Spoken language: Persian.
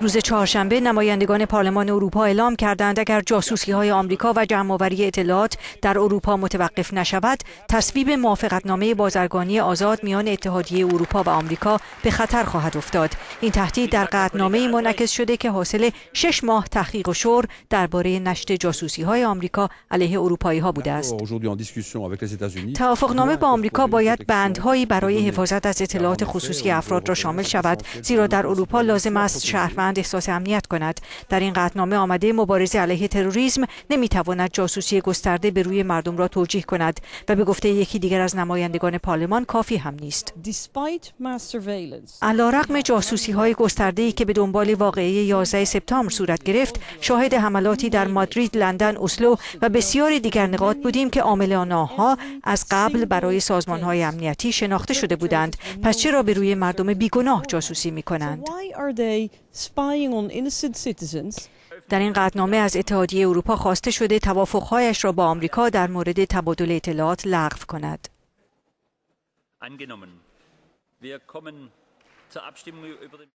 روز چهارشنبه نمایندگان پارلمان اروپا اعلام کردند اگر جاسوسی های آمریکا و جمعآوری اطلاعات در اروپا متوقف نشود تصویب موافقتنامه بازرگانی آزاد میان اتحادیه اروپا و آمریکا به خطر خواهد افتاد این تهدید در قطعنامه منعکس شده که حاصل شش ماه تحقیق و شور درباره نشت جاسوسی های آمریکا علیه اروپایی ها بوده است توافقنامه با آمریکا باید بندهایی برای حفاظت از اطلاعات خصوصی افراد را شامل شود زیرا در اروپا لازم است شهروند احساس امنیت کند در این قطعنامه آمده مبارزه علیه تروریسم نمیتواند جاسوسی گسترده به روی مردم را توجیه کند و به گفته یکی دیگر از نمایندگان پارلمان کافی هم نیست علیرغم جاسوسی های گسترده ای که به دنبال واقعه 11 سپتامبر صورت گرفت شاهد حملاتی در مادرید لندن اسلو و بسیاری دیگر نقاط بودیم که عامل آنها از قبل برای سازمان های امنیتی شناخته شده بودند پس چرا به روی مردم بیگناه جاسوسی می کنند؟ در این قطنامه از اتحادیه اروپا خواسته شده توافقهایش را با آمریکا در مورد تبادل اطلاعات لغو کند.